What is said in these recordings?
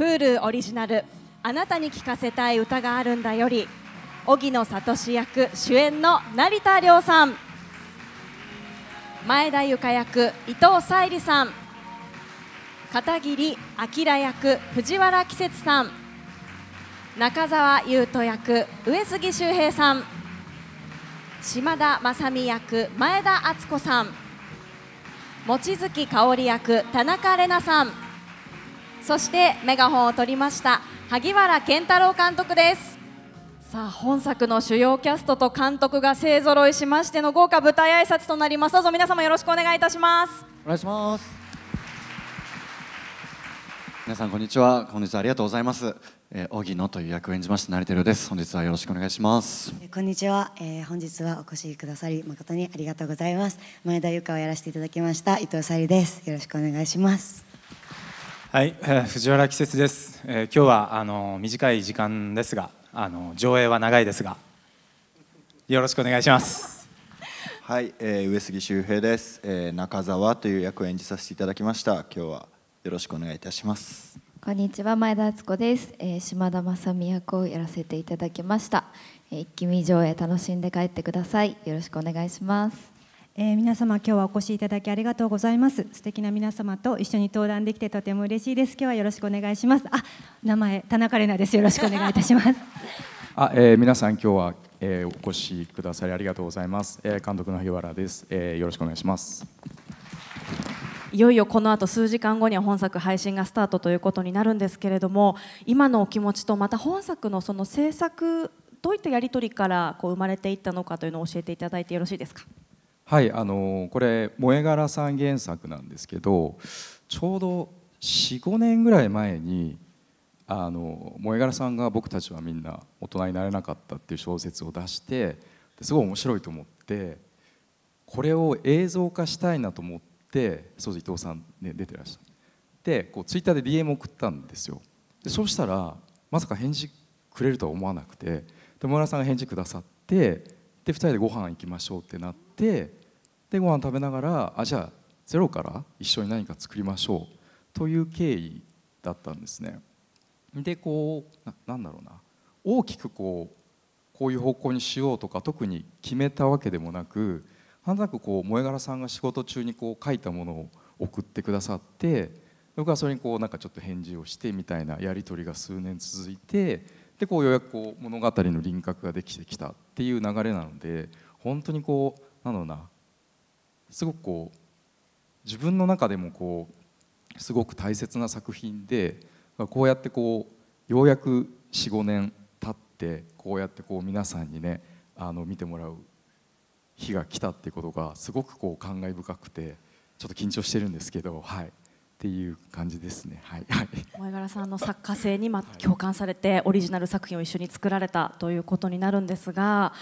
Hulu オリジナル「あなたに聞かせたい歌があるんだ」より荻野聡役主演の成田凌さん前田由香役伊藤沙莉さん片桐明役藤原季節さん中澤優斗役上杉修平さん島田正美役前田敦子さん望月香織役田中玲奈さんそしてメガホンを取りました萩原健太郎監督ですさあ本作の主要キャストと監督が勢ぞろいしましての豪華舞台挨拶となりますどうぞ皆様よろしくお願いいたしますお願いします皆さんこんにちは本日はありがとうございますえー、荻野という役を演じました成輝です本日はよろしくお願いしますこんにちは、えー、本日はお越しくださり誠にありがとうございます前田由香をやらせていただきました伊藤沙莉ですよろしくお願いしますはい、えー、藤原季節です、えー、今日はあの短い時間ですがあの上映は長いですがよろしくお願いしますはい、えー、上杉周平です、えー、中澤という役を演じさせていただきました今日はよろしくお願いいたしますこんにちは前田敦子です、えー、島田正美役をやらせていただきました、えー、一気見上映楽しんで帰ってくださいよろしくお願いしますえー、皆様今日はお越しいただきありがとうございます素敵な皆様と一緒に登壇できてとても嬉しいです今日はよろしくお願いしますあ名前田中玲奈ですよろしくお願いいたします あ、えー、皆さん今日は、えー、お越しくださりありがとうございます、えー、監督の日原です、えー、よろしくお願いしますいよいよこの後数時間後には本作配信がスタートということになるんですけれども今のお気持ちとまた本作のその制作どういったやり取りからこう生まれていったのかというのを教えていただいてよろしいですかはいあのこれ萌柄さん原作なんですけどちょうど45年ぐらい前にあの萌柄さんが「僕たちはみんな大人になれなかった」っていう小説を出してすごい面白いと思ってこれを映像化したいなと思ってそう伊藤さん、ね、出てらっしゃってこうツイッターで DM 送ったんですよでそうしたらまさか返事くれるとは思わなくてで萌柄さんが返事くださってで2人でご飯行きましょうってなってでご飯食べながらあじゃあゼロから一緒に何か作りましょうという経緯だったんですね。でこうなんだろうな大きくこうこういう方向にしようとか特に決めたわけでもなくなんとなくこう萌柄さんが仕事中にこう書いたものを送ってくださって僕はそれにこうなんかちょっと返事をしてみたいなやり取りが数年続いてでこうようやくこう物語の輪郭ができてきたっていう流れなので本当にこうなのなすごくこう自分の中でもこうすごく大切な作品でこうやってこうようやく45年経ってこうやってこう皆さんにねあの見てもらう日が来たっていうことがすごくこう感慨深くてちょっと緊張してるんですけどはい。っていう感じですね。はい、はい、前原さんの作家性にま共感されて、オリジナル作品を一緒に作られたということになるんですが、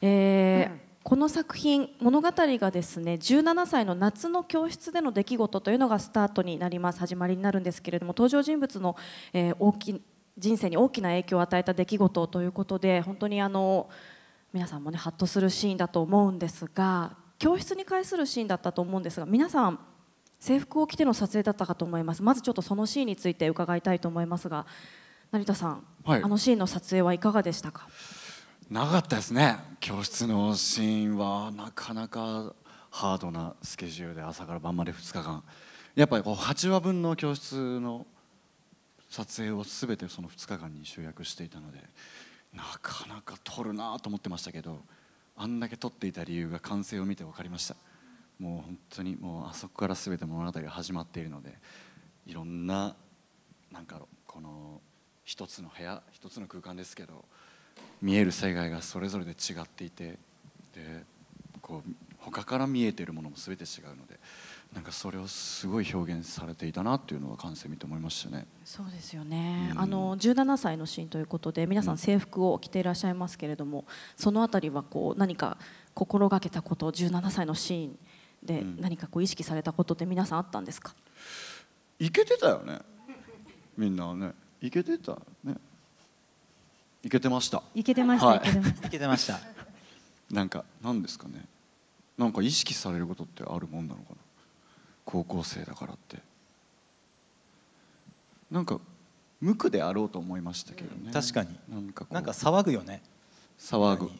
えー、うんこの作品物語がですね17歳の夏の教室での出来事というのがスタートになります始まりになるんですけれども登場人物の、えー、大き人生に大きな影響を与えた出来事ということで本当にあの皆さんもねハッとするシーンだと思うんですが教室に関するシーンだったと思うんですが皆さん制服を着ての撮影だったかと思いますまずちょっとそのシーンについて伺いたいと思いますが成田さん、はい、あのシーンの撮影はいかがでしたかなかったですね教室のシーンはなかなかハードなスケジュールで朝から晩まで2日間やっぱりこう8話分の教室の撮影を全てその2日間に集約していたのでなかなか撮るなと思ってましたけどあんだけ撮っていた理由が完成を見て分かりましたもう本当にもうあそこから全て物語が始まっているのでいろんななんかこの一つの部屋一つの空間ですけど見える世界がそれぞれで違っていてでこう他から見えているものも全て違うのでなんかそれをすごい表現されていたなっていうのは感性見て思いましたね。そうですよね。うん、あの17歳のシーンということで皆さん制服を着ていらっしゃいますけれども、うん、その辺りはこう何か心がけたこと17歳のシーンで何かこう意識されたことって皆さんあったんですか。いけてたよね。みんなね。いけてたね。いけてましたいけてました、はい、いけてましたなんかなんですかねなんか意識されることってあるもんなのかな高校生だからってなんか無垢であろうと思いましたけどね確かになんかなんか騒ぐよね騒ぐ、うん、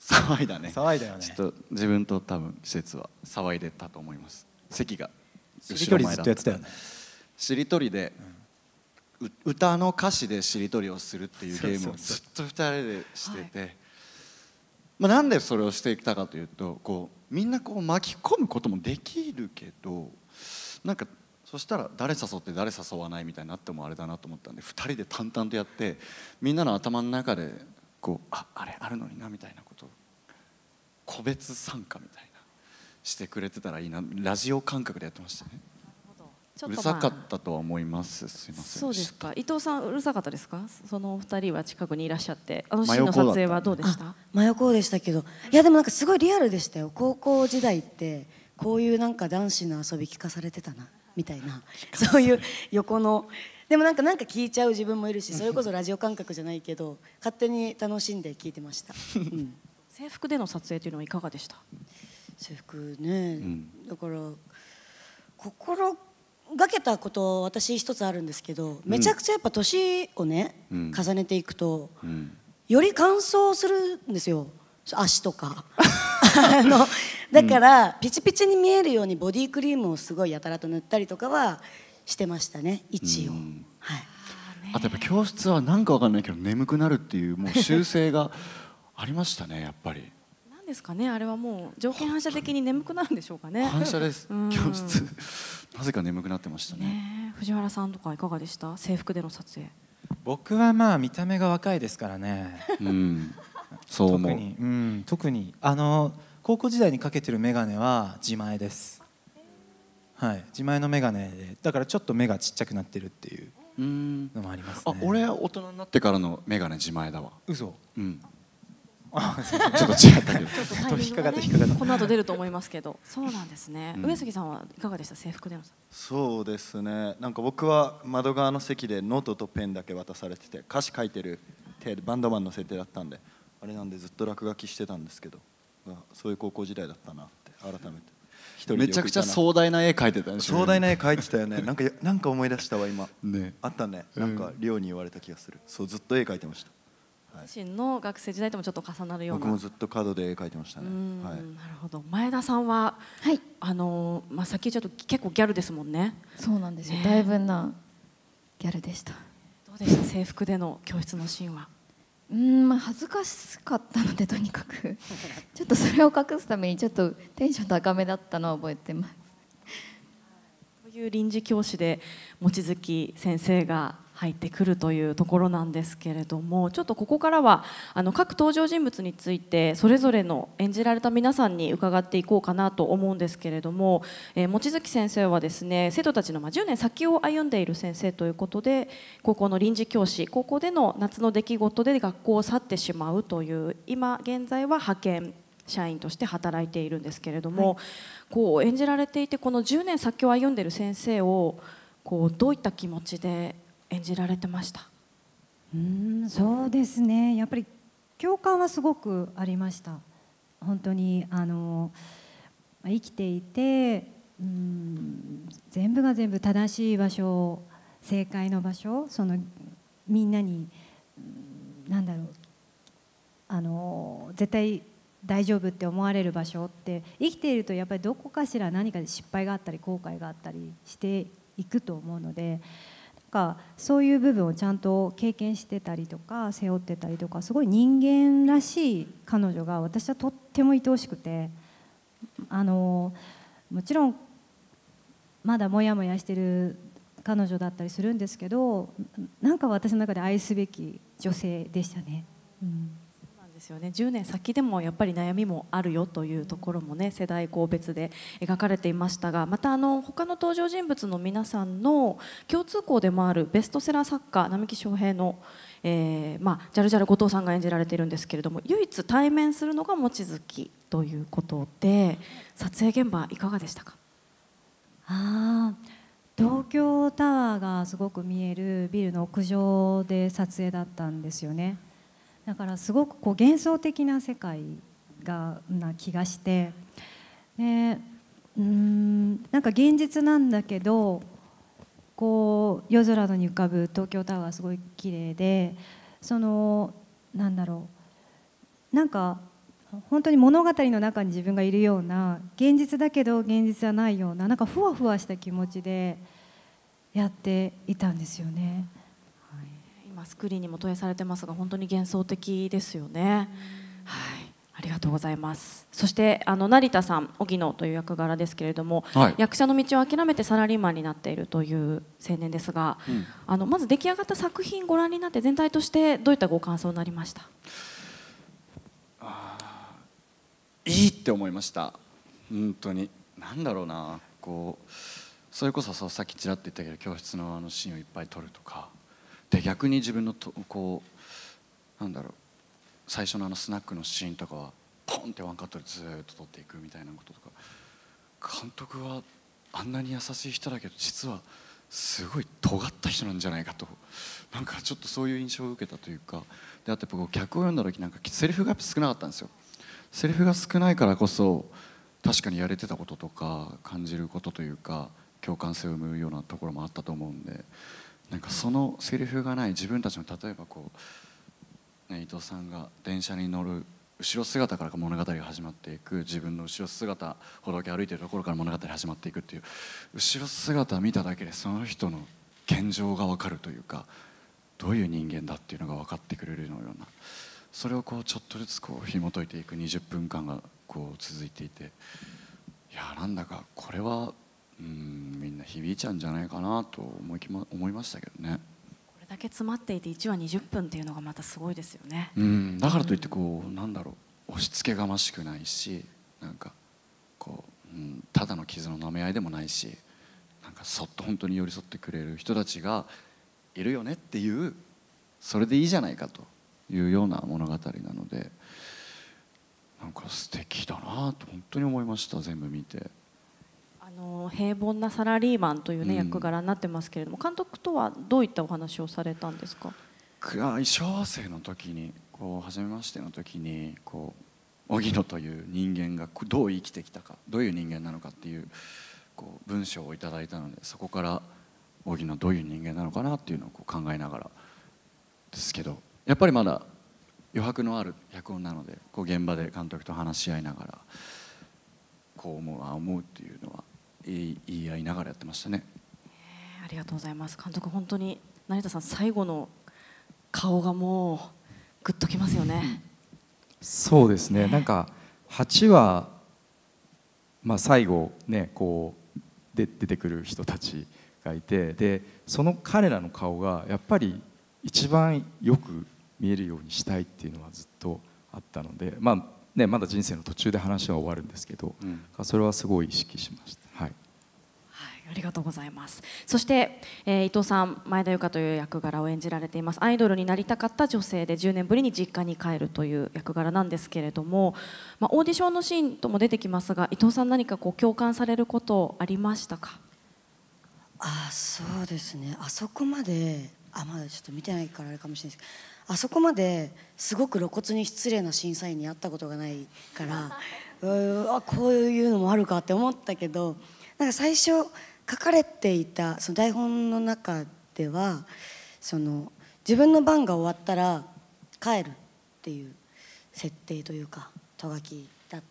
騒いだね騒いだよねちょっと自分と多分季節は騒いでたと思います席がしりとりずっとやってたよねしりとりで、うん歌の歌詞でしりとりをするっていうゲームをずっと2人でしてて、まあ、なんでそれをしてきたかというとこうみんなこう巻き込むこともできるけどなんかそしたら誰誘って誰誘わないみたいになってもあれだなと思ったんで2人で淡々とやってみんなの頭の中でこうああれあるのになみたいなことを個別参加みたいなしてくれてたらいいなラジオ感覚でやってましたね。うるさかったとは思います。すみません。そうですか。伊藤さんうるさかったですか？そのお二人は近くにいらっしゃって、あのシーンの撮影はどうでした？真横でしたけど、いやでもなんかすごいリアルでしたよ。高校時代ってこういうなんか男子の遊び聞かされてたなみたいな、そういう横の。でもなんかなんか聞いちゃう自分もいるしそれこそラジオ感覚じゃないけど勝手に楽しんで聞いてました、うん、制服での撮影というのはいかがでした制服ね、うん、だから心がけたこと私一つあるんですけどめちゃくちゃやっぱ年をね、うん、重ねていくと、うん、より乾燥するんですよ足とか あのだから、うん、ピチピチに見えるようにボディークリームをすごいやたらと塗ったりとかはしてましたね一応、はい、あとやっぱ教室はなんかわかんないけど眠くなるっていうもう習性がありましたねやっぱり。ですかねあれはもう条件反射的に眠くなるんでしょうかね反射です、うん、教室なぜか眠くなってましたね、ね、藤原さんとかいかがでした制服での撮影僕はまあ見た目が若いですからね、うん、そう思う特に,、うん、特にあの高校時代にかけてる眼鏡は自前ですはい自前の眼鏡でだからちょっと目がちっちゃくなってるっていうのもあります、ね、あ俺大人になってからの眼鏡自前だわ嘘うんちょっと違ったけど、引っかかった引っかかった。この後出ると思いますけど、そうなんですね。うん、上杉さんはいかがでした制服での。そうですね。なんか僕は窓側の席でノートとペンだけ渡されてて、歌詞書いてる手でバンドマンの設定だったんで、あれなんでずっと落書きしてたんですけど、そういう高校時代だったなって改めて。めちゃくちゃ壮大な絵描いてたね壮大な絵描いてたよねなんかなんか思い出したわ今、ね、あったねなんか寮に言われた気がするそうずっと絵描いてました自身の学生時代ともちょっと重なるような僕もずっとカードで描いてましたね、はい、なるほど前田さんは、はい、あのまあさっきちょっと結構ギャルですもんねそうなんですよ、ね、だいぶなギャルでしたどうでした制服での教室のシーンはうんまあ恥ずかしかったのでとにかく ちょっとそれを隠すためにちょっとテンション高めだったのを覚えてます という臨時教師で望月先生が入ってくるというところなんですけれどもちょっとここからはあの各登場人物についてそれぞれの演じられた皆さんに伺っていこうかなと思うんですけれども、えー、望月先生はですね生徒たちの10年先を歩んでいる先生ということで高校の臨時教師高校での夏の出来事で学校を去ってしまうという今現在は派遣社員として働いているんですけれども、はい、こう演じられていてこの10年先を歩んでいる先生をこうどういった気持ちで演じられてましたうんそうですねやっぱり共感はすごくありました本当にあの生きていてうん全部が全部正しい場所正解の場所そのみんなに何だろうあの絶対大丈夫って思われる場所って生きているとやっぱりどこかしら何か失敗があったり後悔があったりしていくと思うのでかそういう部分をちゃんと経験してたりとか背負ってたりとかすごい人間らしい彼女が私はとっても愛おしくてあのもちろんまだモヤモヤしてる彼女だったりするんですけどなんか私の中で愛すべき女性でしたね。うんですよね10年先でもやっぱり悩みもあるよというところもね世代こ別で描かれていましたがまたあの他の登場人物の皆さんの共通項でもあるベストセラー作家並木翔平のえー、まあ、ジャルジャル後藤さんが演じられているんですけれども唯一対面するのが望月ということで撮影現場いかがでしたかあ東京タワーがすごく見えるビルの屋上で撮影だったんですよね。だからすごくこう幻想的な世界がな気がしてでうんなんか現実なんだけどこう夜空のに浮かぶ東京タワーすごい綺麗でそのなんだろうなんか本当に物語の中に自分がいるような現実だけど現実じゃないようななんかふわふわした気持ちでやっていたんですよね。今スクリーンにも投影されてますが本当に幻想的ですよね。はいありがとうございます。そしてあの成田さん、荻野という役柄ですけれども、はい、役者の道を諦めてサラリーマンになっているという青年ですが、うん、あのまず出来上がった作品ご覧になって全体としてどういったご感想になりました？いいって思いました。本当に何だろうな、こうそれこそさっきちらっと言ったけど教室のあのシーンをいっぱい撮るとか、で逆に自分のとこうなんだろう最初のあのスナックのシーンとかはポンってワンカットでずっと撮っていくみたいなこととか監督はあんなに優しい人だけど実はすごい尖った人なんじゃないかとなんかちょっとそういう印象を受けたというかであとやっ客を読んだ時なんかセリフが少なかったんですよセリフが少ないからこそ確かにやれてたこととか感じることというか共感性を生むようなところもあったと思うんでなんかそのセリフがない自分たちの例えばこう、ね、伊藤さんが電車に乗る後ろ姿から物語が始まっていく自分の後ろ姿歩道橋歩いてるところから物語が始まっていくっていう後ろ姿見ただけでその人の現状が分かるというかどういう人間だっていうのが分かってくれるようなそれをこうちょっとずつこう紐解いていく20分間がこう続いていていやーなんだかこれはうんみんな響いちゃうんじゃないかなと思いきま思いましたけどね。これだけ詰まっていて1話20分っていうのがまたすごいですよね。うんだからといってこう、うん、なんだろう押し付けがましくないしなんかこう、うん、ただの傷の舐め合いでもないしなんかそっと本当に寄り添ってくれる人たちがいるよねっていうそれでいいじゃないかというような物語なのでなんか素敵だなと本当に思いました全部見て。の平凡なサラリーマンというね、うん、役柄になってますけれども監督とはどういったお話をされたんですか小生の時にこう初めましての時にこう荻野という人間がどう生きてきたかどういう人間なのかっていうこう文章をいただいたのでそこから荻野どういう人間なのかなっていうのを考えながらですけどやっぱりまだ余白のある脚本なのでこう現場で監督と話し合いながらこう思うああ思うっていうのは言い合いながらやってましたね。ありがとうございます監督本当に成田さん最後の顔がもうグッときますよね。そうですね、なんか8は、まあ、最後ねこうで出てくる人たちがいてでその彼らの顔がやっぱり一番よく見えるようにしたいっていうのはずっとあったので、まあね、まだ人生の途中で話は終わるんですけど、うん、それはすごい意識しました。はいありがとうございますそして、えー、伊藤さん前田由香という役柄を演じられていますアイドルになりたかった女性で10年ぶりに実家に帰るという役柄なんですけれども、まあ、オーディションのシーンとも出てきますが伊藤さん何かこう共感されることありましたかあそうですねあそこまであまだちょっと見てないからあれかもしれないですけどあそこまですごく露骨に失礼な審査員に会ったことがないからうわこういうのもあるかって思ったけどなんか最初書かれていたその台本の中ではその自分の番が終わったら帰るっていう設定というかとがきだっ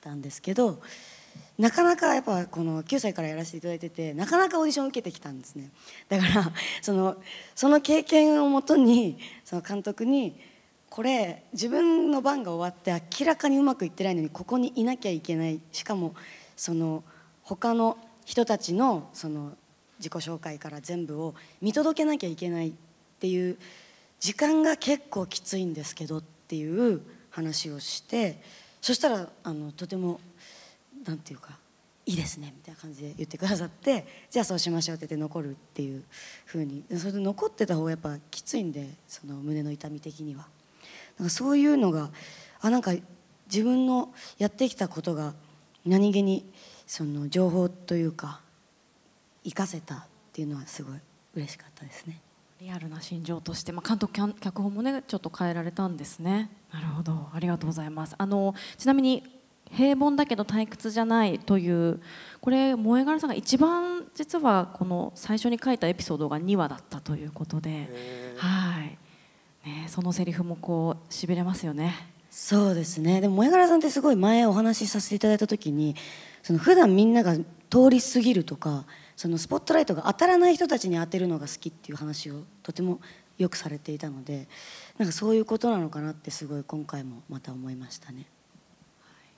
たんですけどなかなかやっぱこの9歳からやらせていただいててなかなかオーディションを受けてきたんですねだからそのその経験をもとにその監督にこれ自分の番が終わって明らかにうまくいってないのにここにいなきゃいけないしかもその他の人たちのその自己紹介から全部を見届けなきゃいけないっていう時間が結構きついんですけどっていう話をしてそしたらあのとても何て言うかいいですねみたいな感じで言ってくださってじゃあそうしましょうって言って残るっていうふうにそれで残ってた方がやっぱきついんでその胸の痛み的には。なんかそういうのがあなんか自分のやってきたことが何気にその情報というか生かせたっていうのはすごい嬉しかったですね。リアルな心情として、まあ、監督脚本もねちょっと変えられたんですね。なるほどありがとうございますあのちなみに平凡だけど退屈じゃないというこれ萌柄さんが一番実はこの最初に書いたエピソードが2話だったということではいね、そのセリフもこう痺れますよねそうですねでも萌柄さんってすごい前お話しさせていただいた時にその普段みんなが通り過ぎるとかそのスポットライトが当たらない人たちに当てるのが好きっていう話をとてもよくされていたのでなんかそういうことなのかなってすごい今回もまた思いましたね。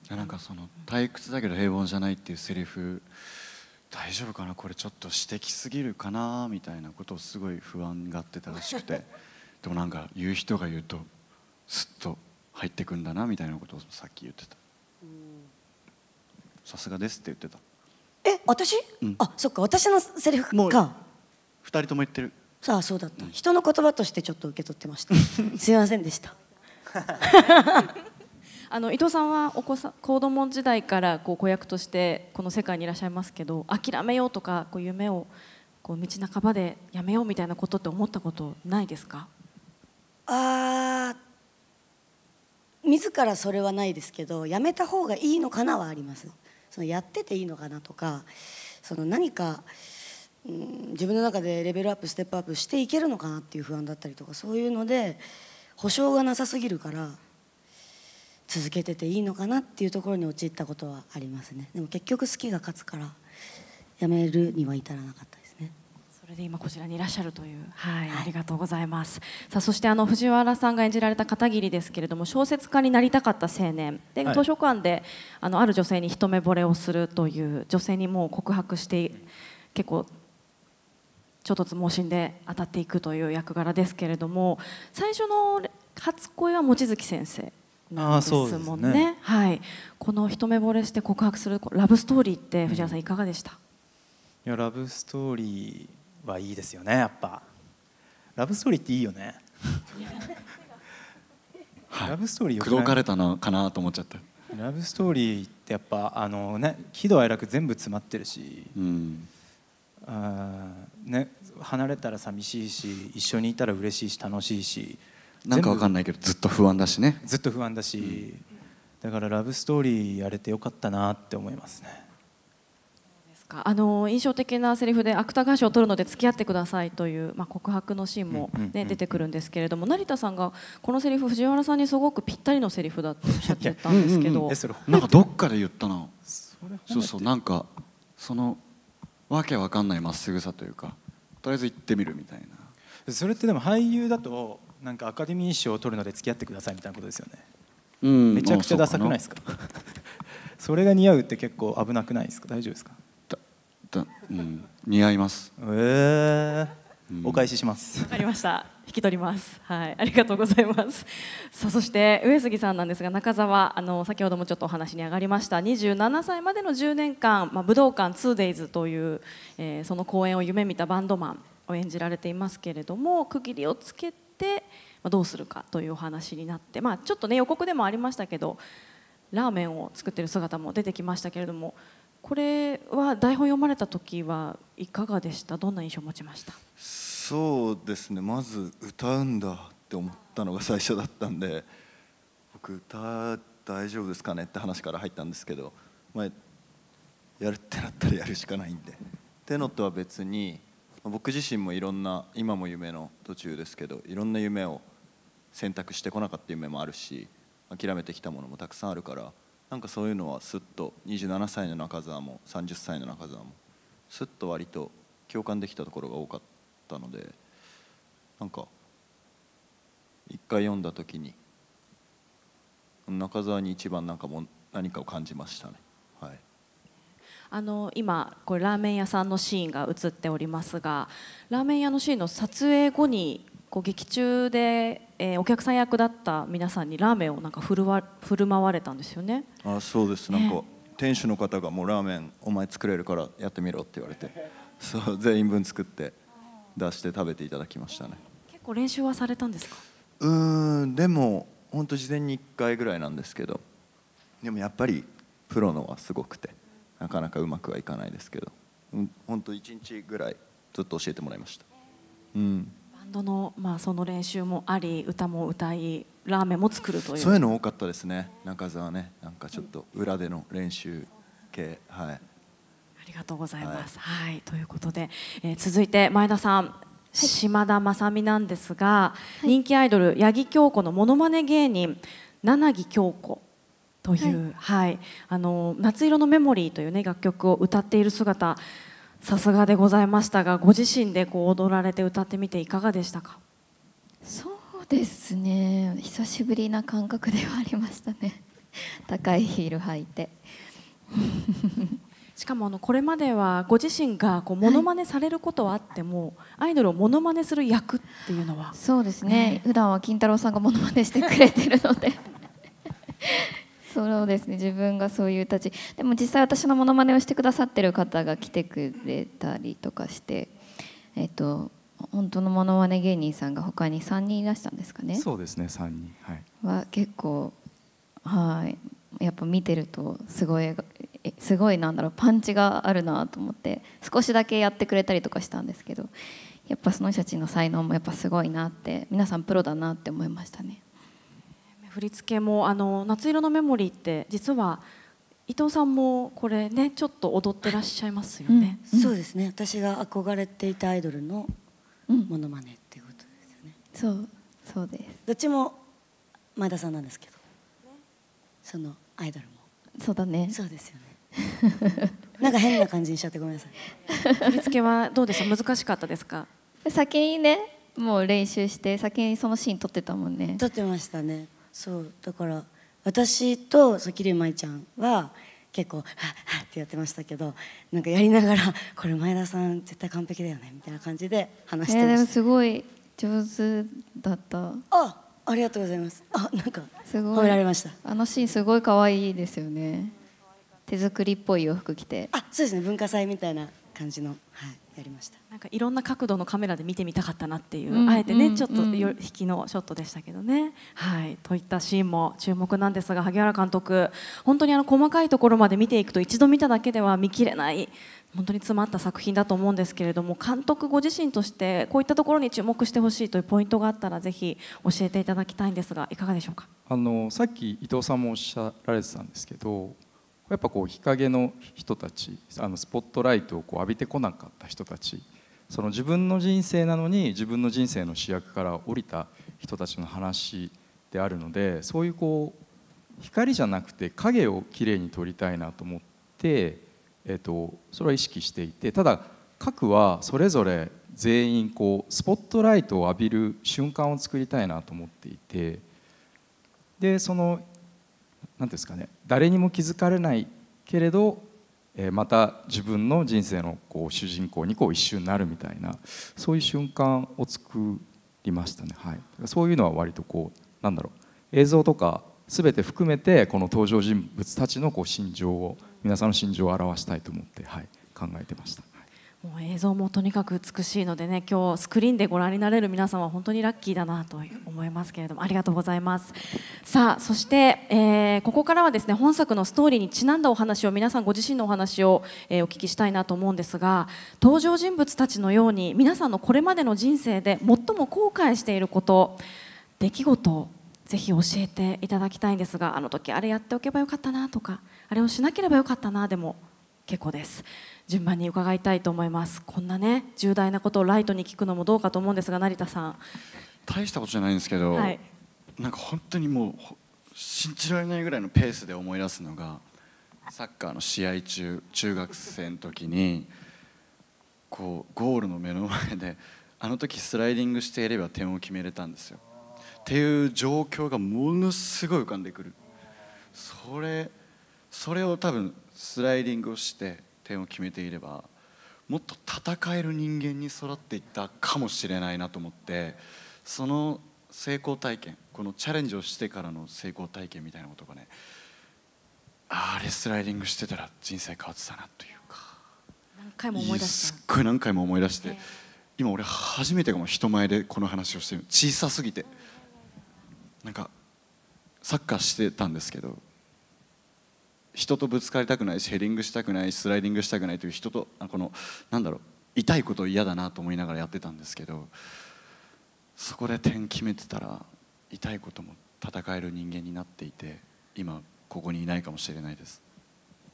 なんかその退屈だけど平凡じゃないっていうセリフ大丈夫かなこれちょっと私的すぎるかなみたいなことをすごい不安がってたらしくてでもなんか言う人が言うとすっと入ってくんだなみたいなことをさっき言ってたさすがですって言ってたえ私、うん、あそっか私のセリフか2人とも言ってるさあそうだった、うん、人の言葉としてちょっと受け取ってました すいませんでした あの伊藤さんはお子さん子供時代からこう子役としてこの世界にいらっしゃいますけど諦めようとかこう夢をこう道半ばでやめようみたいなことって思ったことないですかあ自らそれはないですけどやめた方がいいのかなはありますそのやってていいのかなとかその何か、うん、自分の中でレベルアップステップアップしていけるのかなっていう不安だったりとかそういうので保証がなさすぎるから続けてていいのかなっていうところに陥ったことはありますねでも結局好きが勝つからやめるには至らなかったれで今こちらにいらっしゃるという、はい、ありがとうございます。さあそしてあの藤原さんが演じられた片桐ですけれども小説家になりたかった青年で、図書館であのある女性に一目惚れをするという女性にもう告白して結構ちょっと盲信で当たっていくという役柄ですけれども最初の初恋は望月先生なんですもんね、ね、はい、この一目惚れして告白するラブストーリーって藤原さんいかがでした、いやラブストーリーはいいですよねやっぱラブストーリーっていいよねはい、ラブストーリー口説かれたのかなと思っちゃったラブストーリーってやっぱあのね喜怒哀楽全部詰まってるし、うん、あね、離れたら寂しいし一緒にいたら嬉しいし楽しいしなんかわかんないけどずっと不安だしねずっと不安だし、うん、だからラブストーリーやれてよかったなって思いますねかあの印象的なセリフで芥川賞を取るので付き合ってくださいという、まあ、告白のシーンもね、うんうん、出てくるんですけれども成田さんがこのセリフ藤原さんにすごくぴったりのセリフだっておっしゃってたんですけどうん、なんかどっかで言ったなそうそうなんかそのわけわかんないまっすぐさというかとりあえず行ってみるみたいなそれってでも俳優だとなんかアカデミー賞を取るので付き合ってくださいみたいなことですよね、うん、めちゃくちゃダサくないですか それが似合うって結構危なくないですか大丈夫ですかうん、似合います。ええーお返しします。わかりました。引き取ります。はい、ありがとうございます。さあ、そして上杉さんなんですが、中澤、あの先ほどもちょっとお話に上がりました。27歳までの10年間、まあ、武道館 2days という、えー、その公演を夢見たバンドマンを演じられていますけれども、区切りをつけて、まあ、どうするかというお話になって、まあちょっとね予告でもありましたけど、ラーメンを作ってる姿も出てきましたけれども、これは台本読まれた時はいかがでしたどんな印象を持ちましたそうですねまず歌うんだって思ったのが最初だったんで僕歌大丈夫ですかねって話から入ったんですけど、まあ、やるってなったらやるしかないんで。ってのとは別に僕自身もいろんな今も夢の途中ですけどいろんな夢を選択してこなかった夢もあるし諦めてきたものもたくさんあるから。なんかそういうのはすっと27歳の中澤も30歳の中澤もすっと割と共感できたところが多かったのでなんか一回読んだ時に中澤に一番なんかも何かを感じましたね。はいあの今これラーメン屋さんのシーンが映っておりますがラーメン屋のシーンの撮影後にこう劇中で、えー、お客さん役だった皆さんにラーメンをなんか振るわ振る舞われたんですよねあそうですなんか、店主の方がもうラーメンお前作れるからやってみろって言われて そう全員分作って出して食べていただきましたね結構練習はされたんですかうんでも本当事前に1回ぐらいなんですけどでもやっぱりプロのはすごくてなかなかうまくはいかないですけど本当1日ぐらいずっと教えてもらいましたうんドの,、まあその練習もあり歌も歌いラーメンも作るというそういうの多かったですね中澤ねなんかちょっと裏での練習系、はい。ありがとうございます。はい、はい、ということで、えー、続いて前田さん、はい、島田雅美なんですが、はい、人気アイドル八木京子のものまね芸人七木京子という、はい、あの夏色のメモリーというね楽曲を歌っている姿。さすがでございましたがご自身でこう踊られて歌ってみていかがでしたかそうですね久しぶりな感覚ではありましたね 高いヒール履いて しかもあのこれまではご自身がこうモノマネされることはあっても、アイドルをものまねする役っていうのはそうですね、ね、普段は金太郎さんがものまねしてくれてるのでそうですね自分がそういう立ちでも実際私のものまねをしてくださってる方が来てくれたりとかしてえっと本当のものまね芸人さんが他に3人いらしたんですかねそうですね3人はいは結構はいやっぱ見てるとすごいすごいなんだろうパンチがあるなと思って少しだけやってくれたりとかしたんですけどやっぱその人たちの才能もやっぱすごいなって皆さんプロだなって思いましたね。振り付けもあの夏色のメモリーって実は伊藤さんもこれねちょっと踊ってらっしゃいますよね、うん、そうですね私が憧れていたアイドルのモノマネっていうことですよね、そうそうですどっちも前田さんなんですけど、そのアイドルもそうだねそうですよね なんか変な感じにしちゃってごめんなさい振り付けはどうでした難しかったですか先にねもう練習して先にそのシーン撮ってたもんね撮ってましたねそうだから私と桐生舞ちゃんは結構「はッはッってやってましたけどなんかやりながら「これ前田さん絶対完璧だよね」みたいな感じで話してました、えー、でもすごい上手だったあありがとうございますあなんか褒められましたあのシーンすごい可愛いですよね手作りっぽい洋服着てあそうですね文化祭みたいな感じのはいやりましたなんかいろんな角度のカメラで見てみたかったなっていう、うん、あえてね、うん、ちょっと引きのショットでしたけどね。はい、といったシーンも注目なんですが萩原監督本当にあの細かいところまで見ていくと一度見ただけでは見きれない本当に詰まった作品だと思うんですけれども監督ご自身としてこういったところに注目してほしいというポイントがあったらぜひ教えていただきたいんですがいかがでしょうかあのさっき伊藤さんもおっしゃられてたんですけどやっぱこう日陰の人たちあのスポットライトをこう浴びてこなかった人たちその自分の人生なのに自分の人生の主役から降りた人たちの話であるのでそういうこう光じゃなくて影をきれいに撮りたいなと思って、えっとそれは意識していてただ核はそれぞれ全員こうスポットライトを浴びる瞬間を作りたいなと思っていてでその何ですかね誰にも気づかれないけれど、えー、また自分の人生のこう主人公にこう一瞬なるみたいなそういう瞬間を作りましたね、はい、そういうのは割とこうなんだろう映像とか全て含めてこの登場人物たちのこう心情を皆さんの心情を表したいと思って、はい、考えてました。もう映像もとにかく美しいのでね今日スクリーンでご覧になれる皆さんは本当にラッキーだなと思いますけれどもありがとうございますさあそして、えー、ここからはですね本作のストーリーにちなんだお話を皆さんご自身のお話を、えー、お聞きしたいなと思うんですが登場人物たちのように皆さんのこれまでの人生で最も後悔していること出来事ぜひ教えていただきたいんですがあの時あれやっておけばよかったなとかあれをしなければよかったなでも結構です順番に伺いたいと思いますこんなね重大なことをライトに聞くのもどうかと思うんですが成田さん大したことじゃないんですけど、はい、なんか本当にもう信じられないぐらいのペースで思い出すのがサッカーの試合中中学生の時にこうゴールの目の前であの時スライディングしていれば点を決めれたんですよっていう状況がものすごい浮かんでくるそれそれを多分スライディングをして点を決めていればもっと戦える人間に育っていったかもしれないなと思ってその成功体験このチャレンジをしてからの成功体験みたいなことがねあれスライディングしてたら人生変わってたなというか何回も思い出してすっごい何回も思い出して、今俺初めてかも人前でこの話をしてる小さすぎてなんかサッカーしてたんですけど人とぶつかりたくないしヘリングしたくないスライディングしたくないという人とこのなんだろう痛いこと嫌だなと思いながらやってたんですけどそこで点決めてたら痛いことも戦える人間になっていて今ここにいないかもしれないです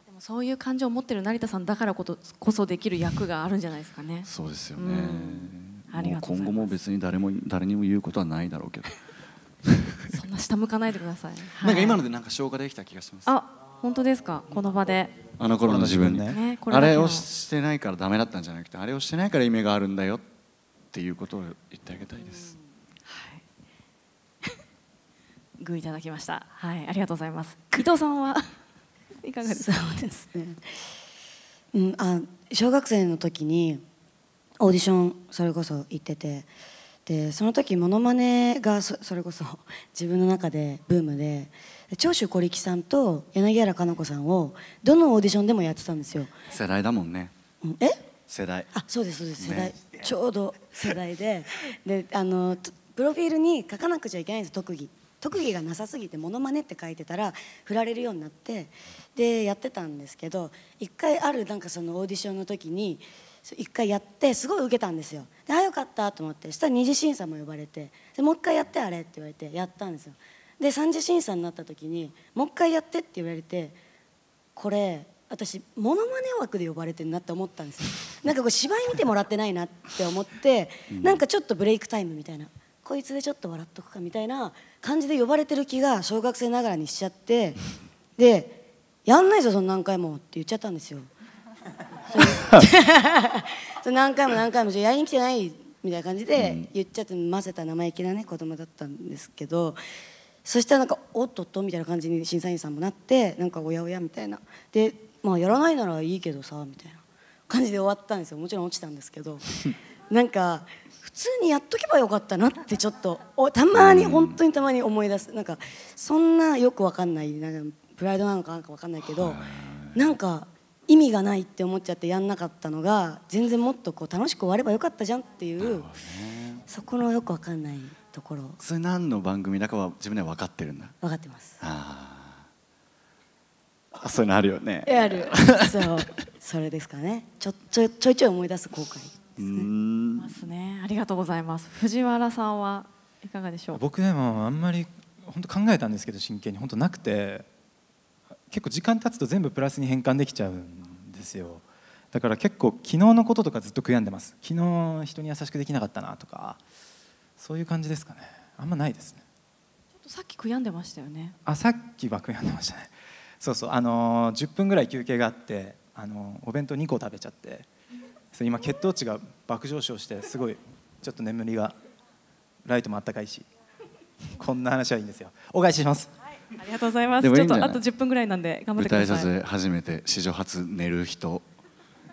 でもそういう感情を持ってる成田さんだからことこそできる役があるんじゃないですかねそうですよね、今後も別に誰も誰にも言うことはないだろうけどそんな下向かないでください、なんか今のでなんか消化できた気がしますあ本当ですかこの場であの頃の自分ね、あれをしてないからダメだったんじゃなくてあれをしてないから夢があるんだよっていうことを言ってあげたいです、はい、グ ーいただきましたはいありがとうございます伊藤さんは いかがですかそうですね、うん、あ小学生の時にオーディションそれこそ行っててでその時ものまねがそれこそ自分の中でブームで長州小力さんと柳原可奈子さんをどのオーディションでもやってたんですよ世代だもんねえ世代あそうですそうです、世代、ね、ちょうど世代でであのプロフィールに書かなくちゃいけないんです特技特技がなさすぎてものまねって書いてたら振られるようになってでやってたんですけど一回あるなんかそのオーディションの時に一回やってすごい受けたんですよであよかったと思ってそしたら二次審査も呼ばれてでもう一回やってあれって言われてやったんですよで3次審査になった時にもう一回やってって言われてこれ私モノマネ枠で呼ばれてるなって思ったんですよなんかこう芝居見てもらってないなって思って、うん、なんかちょっとブレイクタイムみたいなこいつでちょっと笑っとくかみたいな感じで呼ばれてる気が小学生ながらにしちゃってでやんないぞその何回もって言っちゃったんですよそ 何回も何回もやりに来てないみたいな感じで言っちゃって混ぜた生意気なね子供だったんですけどそしたらなんかおっとっとみたいな感じに審査員さんもなってなんかおやおやみたいなでまあやらないならいいけどさみたいな感じで終わったんですよもちろん落ちたんですけど なんか普通にやっとけばよかったなってちょっとたまに本当にたまに思い出すなんかそんなよくわかんないなんかプライドなのかなんかわかんないけどなんか意味がないって思っちゃってやんなかったのが全然もっとこう楽しく終わればよかったじゃんっていうそこのよくわかんないところそれ何の番組だかは自分では分かってるんだ分かってますああそういうのあるよねある そうそれですかねちょちょちょいちょい思い出す後悔ですねねありがとうございます藤原さんはいかがでしょう僕でもあんまり本当考えたんですけど真剣に本当なくて結構時間経つと全部プラスに変換できちゃうんですよだから結構昨日のこととかずっと悔やんでます昨日人に優しくできなかったなとかそういう感じですかねあんまないですねちょっとさっき悔やんでましたよねあさっきは悔やんでましたねそうそうあのー、10分ぐらい休憩があってあのー、お弁当2個食べちゃって今血糖値が爆上昇してすごいちょっと眠りがライトもあったかいしこんな話はいいんですよお返しします、はい、ありがとうございますちょっとあと1分ぐらいなんで頑張ってください舞台初めて史上初寝る人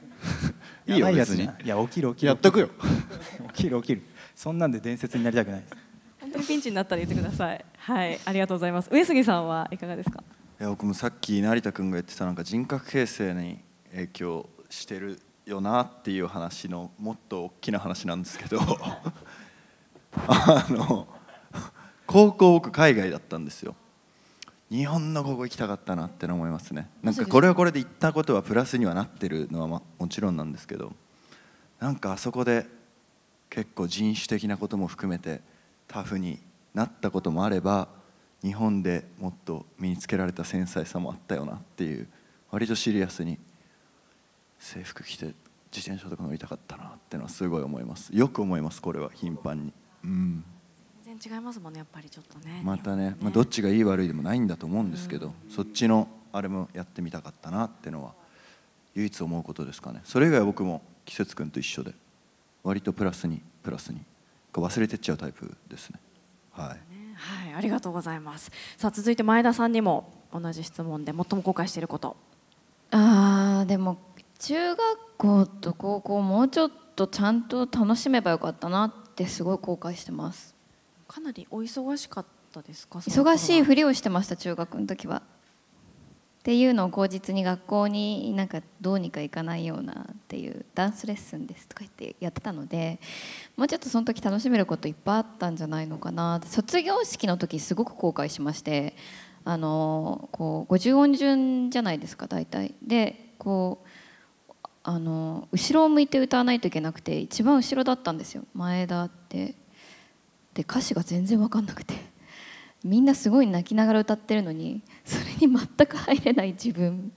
いいよ別にいや起きる起きるやっとくよ 起きる起きるそんなんで伝説になりたくない本当にピンチになったら言ってくださいはいありがとうございます上杉さんはいかがですかいや僕もさっき成田君が言ってたなんか人格形成に影響してるよなっていう話のもっと大きな話なんですけど あの高校僕海外だったんですよ日本の高校行きたかったなって思いますねなんかこれはこれで行ったことはプラスにはなってるのはまもちろんなんですけどなんかあそこで結構人種的なことも含めてタフになったこともあれば日本でもっと身につけられた繊細さもあったよなっていう割とシリアスに制服着て自転車とか乗りたかったなってのはすごい思いますよく思いますこれは頻繁に、うん、全然違いますもんねやっぱりちょっとねまたね、ね、まあ、どっちがいい悪いでもないんだと思うんですけど、そっちのあれもやってみたかったなってのは唯一思うことですかねそれ以外は僕も季節君と一緒で割とプラスにプラスに忘れてっちゃうタイプですね。はい、はい、ありがとうございます。さあ続いて前田さんにも同じ質問で最も後悔していること。あーでも中学校と高校もうちょっとちゃんと楽しめばよかったなってすごい後悔してます。かなりお忙しかったですか。忙しいふりをしてました中学の時は。っていうのを口実に学校になんかどうにか行かないようなっていうダンスレッスンですとか言ってやってたのでもうちょっとその時楽しめることいっぱいあったんじゃないのかな卒業式の時すごく後悔しましてあのこう50音順じゃないですか大体。でこうあの後ろを向いて歌わないといけなくて一番後ろだったんですよ前田って。で歌詞が全然分かんなくて。みんなすごい泣きながら歌ってるのにそれに全く入れない自分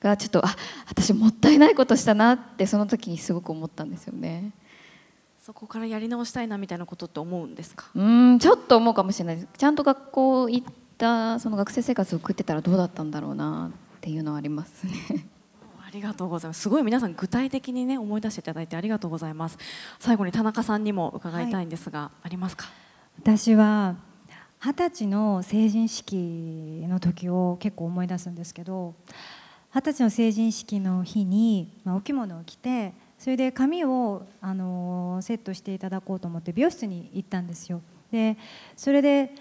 がちょっとあ私もったいないことしたなってその時にすごく思ったんですよね。そこからやり直したいなみたいなことって思うんですかうんちょっと思うかもしれないですちゃんと学校行ったその学生生活を送ってたらどうだったんだろうなっていうのはありますね。ありがとうございます。すごい皆さん具体的にね思い出していただいてありがとうございます。最後に田中さんにも伺いたいんですが、はい、ありますか。私は二十歳の成人式の時を結構思い出すんですけど二十歳の成人式の日に、まあ、お着物を着てそれで髪をあのセットしていただこうと思って美容室に行ったんですよ。でそれで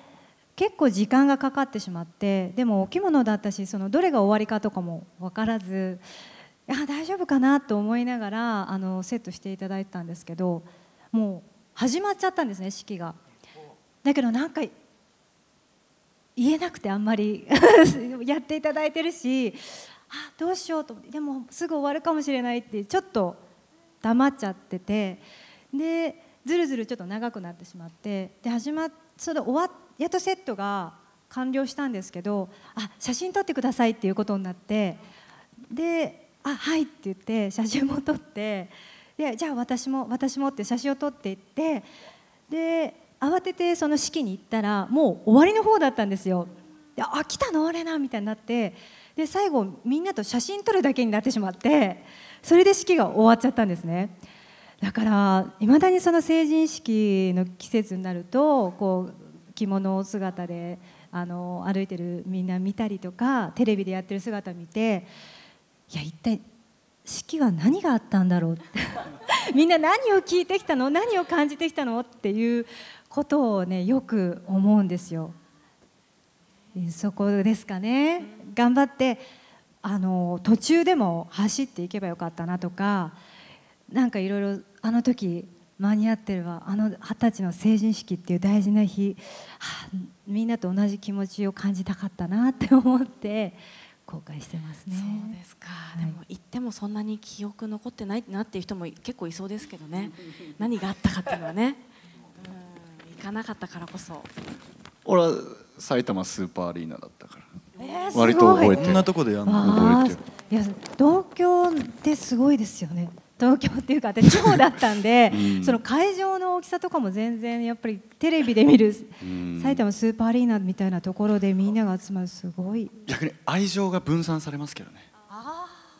結構時間がかかってしまってでもお着物だったしそのどれが終わりかとかも分からずあ大丈夫かなと思いながらあのセットしていただいたんですけどもう始まっちゃったんですね式が。だけどなんか言えなくてあんまり やっていただいてるしあどうしようと思ってでもすぐ終わるかもしれないってちょっと黙っちゃっててでずるずるちょっと長くなってしまってで始まっそ終わやっとセットが完了したんですけどあ写真撮ってくださいっていうことになってであはいって言って写真も撮ってでじゃあ私も私もって写真を撮っていってで慌ててその式に行ったらもう終わりの方だったんですよであ来たの俺なみたいになってで最後みんなと写真撮るだけになってしまってそれで式が終わっちゃったんですねだからいまだにその成人式の季節になるとこう着物姿であの歩いてるみんな見たりとかテレビでやってる姿見ていや一体式は何があったんだろうってみんな何を聞いてきたの何を感じてきたのっていうことをねよく思うんですよ。そこですかね頑張ってあの途中でも走っていけばよかったなとかなんかいろいろあの時間に合ってればあの二十歳の成人式っていう大事な日、みんなと同じ気持ちを感じたかったなって思って後悔してますね。そうですか。はい、でも行ってもそんなに記憶残ってないなっていう人も結構いそうですけどね。何があったかっていうのはね。行かなかったからこそ。俺は埼玉スーパーアリーナだったから。えー、割と覚えてる。こんなとこでやんの覚えてる。いや東京ってすごいですよね。東京っていうか私地方だったんで、うん、その会場の大きさとかも全然やっぱりテレビで見る、うん、埼玉スーパーアリーナみたいなところでみんなが集まるすごい逆に愛情が分散されますけどね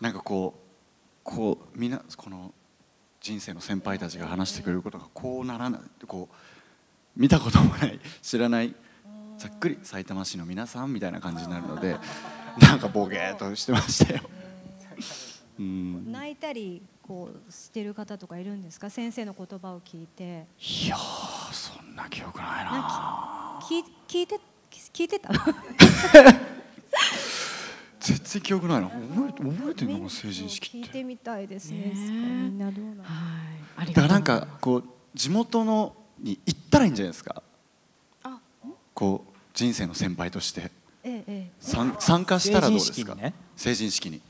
なんかこうこうみんなこの人生の先輩たちが話してくれることがこうならないこう見たこともない知らないざっくり埼玉市の皆さんみたいな感じになるのでなんかボケーとしてましたよ。泣いたりこうしてる方とかいるんですか先生の言葉を聞いていやそんな記憶ないな聞聞いて聞いてた 全然記憶ないな覚え覚えてるのか成人式聞いてみたいですねみんなどうなの、はい、だからなんかこう地元のに行ったらいいんじゃないですかあこう人生の先輩として、ええええ、参加したらどうですか成人式に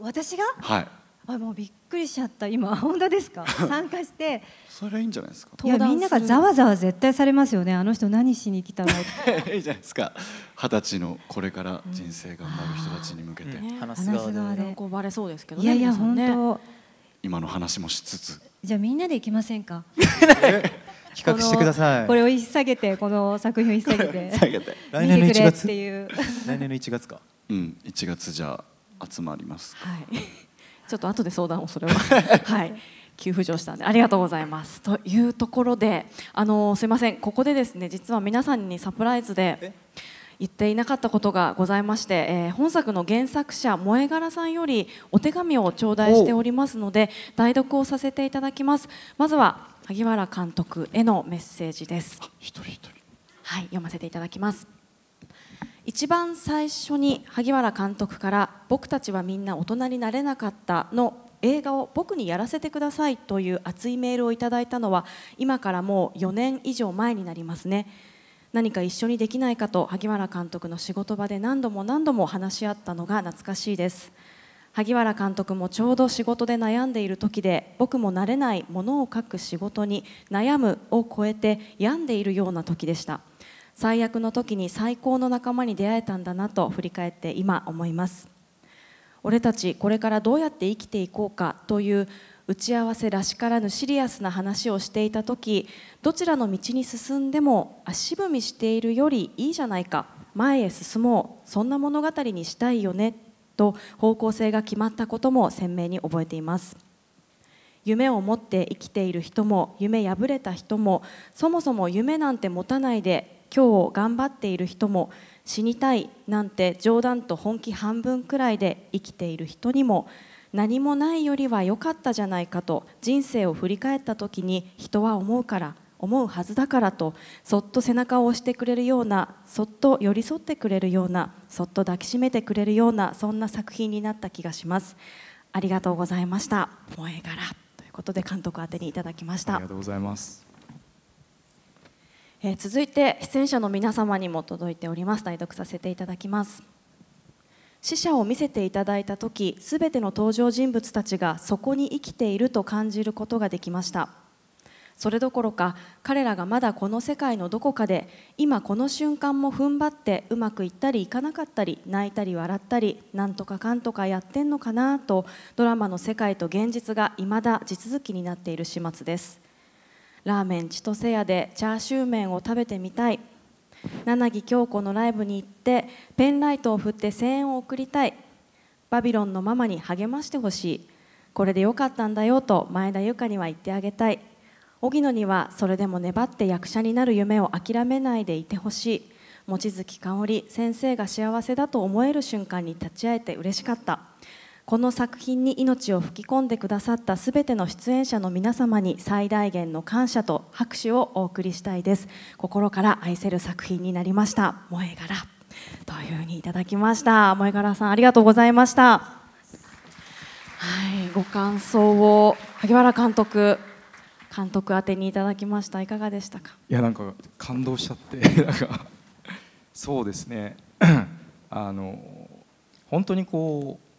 私がはいあもうびっくりしちゃった今本当ですか 参加してそれはいいんじゃないですかいやみんながざわざわ絶対されますよねあの人何しに来たの いいじゃないですか二十歳のこれから人生頑張る人たちに向けて、うん、ね、話す側で喜ばれそうですけど、ね、いやいや本当今の話もしつつじゃあみんなで行きませんか企画してくださいこれを引っ下げてこの作品を引っ下げて来年の1月っていう来年の1 月かうん1月じゃあ集まりますはい、ちょっと後で相談をそれは はい急浮上したんでありがとうございますというところであのすいませんここでですね実は皆さんにサプライズで言っていなかったことがございまして、えー、本作の原作者萌柄さんよりお手紙を頂戴しておりますので代読をさせていただきますまずは萩原監督へのメッセージですはい読ませていただきます一番最初に萩原監督から「僕たちはみんな大人になれなかった」の映画を僕にやらせてくださいという熱いメールをいただいたのは今からもう4年以上前になりますね何か一緒にできないかと萩原監督の仕事場で何度も何度も話し合ったのが懐かしいです萩原監督もちょうど仕事で悩んでいる時で僕も慣れないものを書く仕事に悩むを超えて病んでいるような時でした最悪の時に最高の仲間に出会えたんだなと振り返って今思います俺たちこれからどうやって生きていこうかという打ち合わせらしからぬシリアスな話をしていた時どちらの道に進んでも足踏みしているよりいいじゃないか前へ進もうそんな物語にしたいよねと方向性が決まったことも鮮明に覚えています夢を持って生きている人も夢破れた人もそもそも夢なんて持たないで今日を頑張っている人も死にたいなんて冗談と本気半分くらいで生きている人にも何もないよりは良かったじゃないかと人生を振り返った時に人は思うから思うはずだからとそっと背中を押してくれるようなそっと寄り添ってくれるようなそっと抱きしめてくれるようなそんな作品になった気がしますありがとうございました萌え柄ということで監督宛にいただきましたありがとうございますえー、続いて出演者の皆様にも届いております代読させていただきます死者を見せていただいた時すべての登場人物たちがそこに生きていると感じることができましたそれどころか彼らがまだこの世界のどこかで今この瞬間も踏ん張ってうまくいったりいかなかったり泣いたり笑ったりなんとかかんとかやってんのかなとドラマの世界と現実がいまだ地続きになっている始末ですラーメン千歳屋でチャーシュー麺を食べてみたい七木京子のライブに行ってペンライトを振って声援を送りたいバビロンのママに励ましてほしいこれでよかったんだよと前田由香には言ってあげたい荻野にはそれでも粘って役者になる夢を諦めないでいてほしい望月香織先生が幸せだと思える瞬間に立ち会えて嬉しかったこの作品に命を吹き込んでくださったすべての出演者の皆様に最大限の感謝と拍手をお送りしたいです心から愛せる作品になりました萌え柄というふうにいただきました萌え柄さんありがとうございましたはいご感想を萩原監督監督宛にいただきましたいかがでしたかいやなんか感動しちゃって なんかそうですね あの本当にこう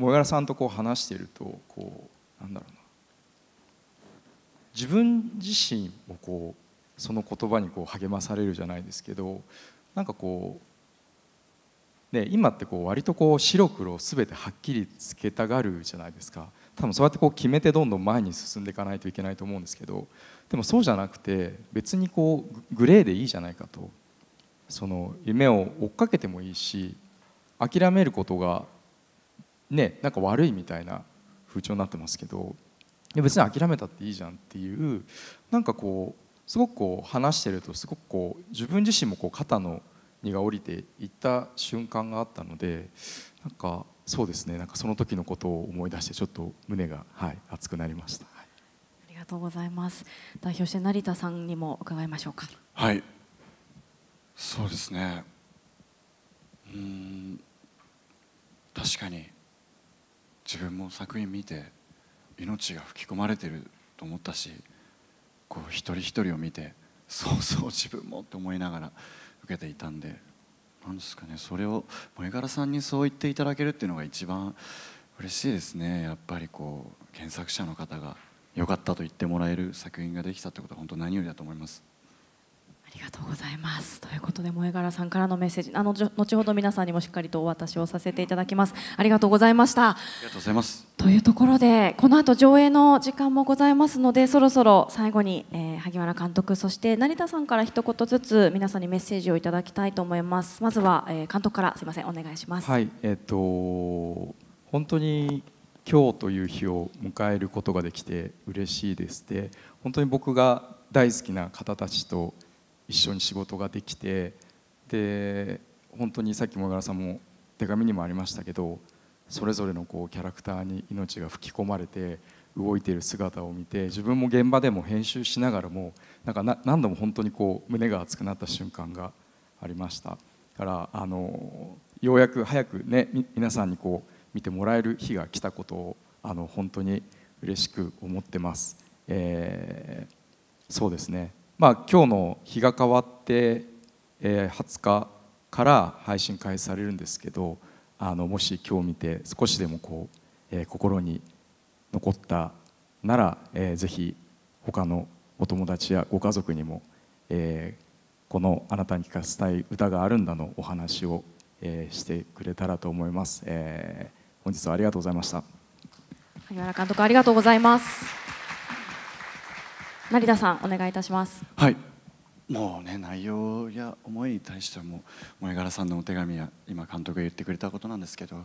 もやらさんとこう話しているとこうなんだろうな自分自身もこうその言葉にこう励まされるじゃないですけどなんかこう、ね、今ってこう割とこう白黒全てはっきりつけたがるじゃないですか多分そうやってこう決めてどんどん前に進んでいかないといけないと思うんですけどでもそうじゃなくて別にこうグレーでいいじゃないかとその夢を追っかけてもいいし諦めることがねなんか悪いみたいな風潮になってますけど別に諦めたっていいじゃんっていうなんかこうすごくこう話してるとすごくこう自分自身もこう肩の荷が下りていった瞬間があったのでなんかそうですねなんかその時のことを思い出してちょっと胸が、はい、熱くなりました、ありがとうございます代表して成田さんにも伺いましょうかはいそうですねうん確かに自分も作品見て命が吹き込まれてると思ったしこう一人一人を見てそうそう自分もって思いながら受けていたんで何ですかねそれを萌柄さんにそう言っていただけるっていうのが一番嬉しいですねやっぱりこう原作者の方が良かったと言ってもらえる作品ができたってことは本当何よりだと思います。ありがとうございますということで萌柄さんからのメッセージあの後ほど皆さんにもしっかりとお渡しをさせていただきますありがとうございましたありがとうございますというところでこの後上映の時間もございますのでそろそろ最後に、えー、萩原監督そして成田さんから一言ずつ皆さんにメッセージをいただきたいと思いますまずは、えー、監督からすいませんお願いしますはいえっ、と本当に今日という日を迎えることができて嬉しいですで本当に僕が大好きな方たちと一緒に仕事ができてで本当にさっきも小らさんも手紙にもありましたけどそれぞれのこうキャラクターに命が吹き込まれて動いている姿を見て自分も現場でも編集しながらもなんか何度も本当にこう胸が熱くなった瞬間がありましたからあのようやく早くね皆さんにこう見てもらえる日が来たことをあの本当に嬉しく思ってます、えー、そうですねまあ、今日の日が変わって、えー、20日から配信開始されるんですけどあのもし今日見て少しでもこう、えー、心に残ったなら、えー、ぜひ他のお友達やご家族にも、えー、この「あなたに聞かせたい歌があるんだ」のお話を、えー、してくれたらと思います、えー、本日はありがとうございました萩原監督ありがとうございます成田さんお願いいたしますはいもうね内容や思いに対してはもう萌柄さんのお手紙や今監督が言ってくれたことなんですけど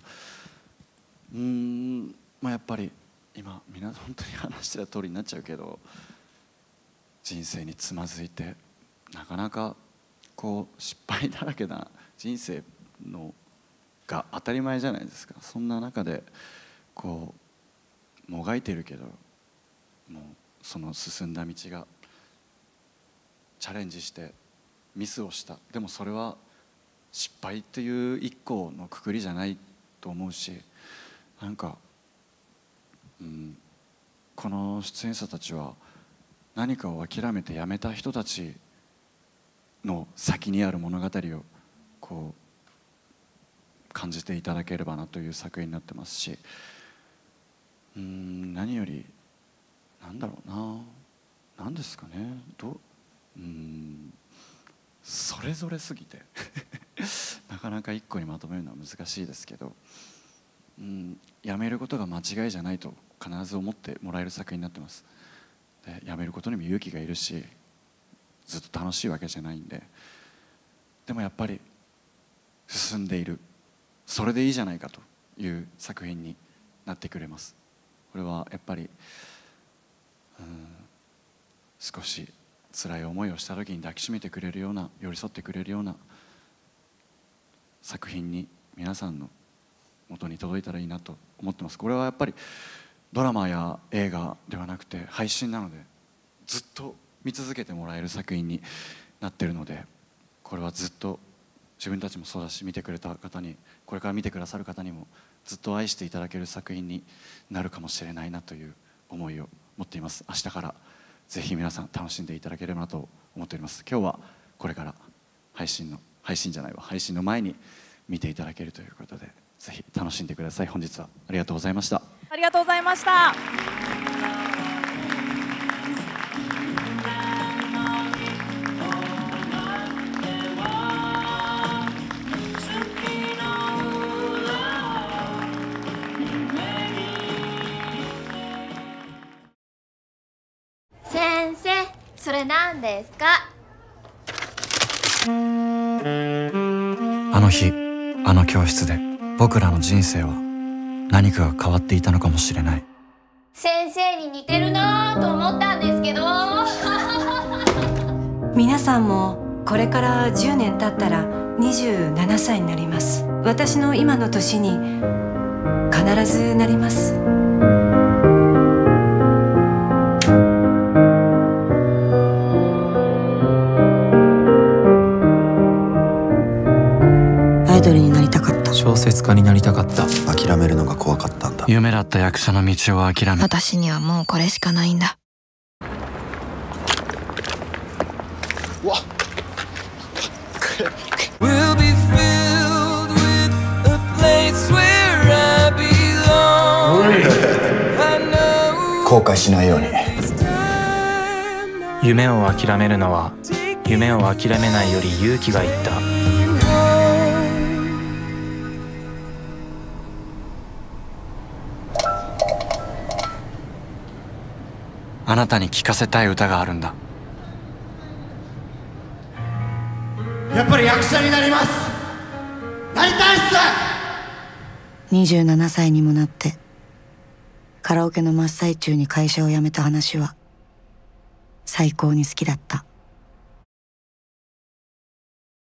うんまあやっぱり今皆ん本当に話してた通りになっちゃうけど人生につまずいてなかなかこう失敗だらけな人生のが当たり前じゃないですかそんな中でこうもがいてるけどもうその進んだ道がチャレンジしてミスをしたでもそれは失敗っていう一個のくくりじゃないと思うしなんか、うん、この出演者たちは何かを諦めてやめた人たちの先にある物語をこう感じていただければなという作品になってますしうん何よりなんだろうな何ですかねどうんそれぞれすぎて なかなか一個にまとめるのは難しいですけど、うん、やめることが間違いじゃないと必ず思ってもらえる作品になってますでやめることにも勇気がいるしずっと楽しいわけじゃないんででもやっぱり進んでいるそれでいいじゃないかという作品になってくれますこれはやっぱり少し辛い思いをした時に抱きしめてくれるような寄り添ってくれるような作品に皆さんの元に届いたらいいなと思ってますこれはやっぱりドラマや映画ではなくて配信なのでずっと見続けてもらえる作品になってるのでこれはずっと自分たちもそうだし見てくれた方にこれから見てくださる方にもずっと愛していただける作品になるかもしれないなという思いを思っています明日からぜひ皆さん楽しんでいただければなと思っております今日はこれから配信の配信じゃないわ配信の前に見ていただけるということでぜひ楽しんでください本日はありがとうございましたありがとうございました何ですかあの日あの教室で僕らの人生は何かが変わっていたのかもしれない先生に似てるなと思ったんですけど 皆さんもこれから10年経ったら27歳になります私の今の年に必ずなります小説家になりたかった諦めるのが怖かったんだ夢だった役者の道を諦め私にはもうこれしかないんだうわっ後悔しないように夢を諦めるのは夢を諦めないより勇気がいったあなたに聞かせたい歌があるんだやっぱり役者になりますなりたいっす27歳にもなってカラオケの真っ最中に会社を辞めた話は最高に好きだった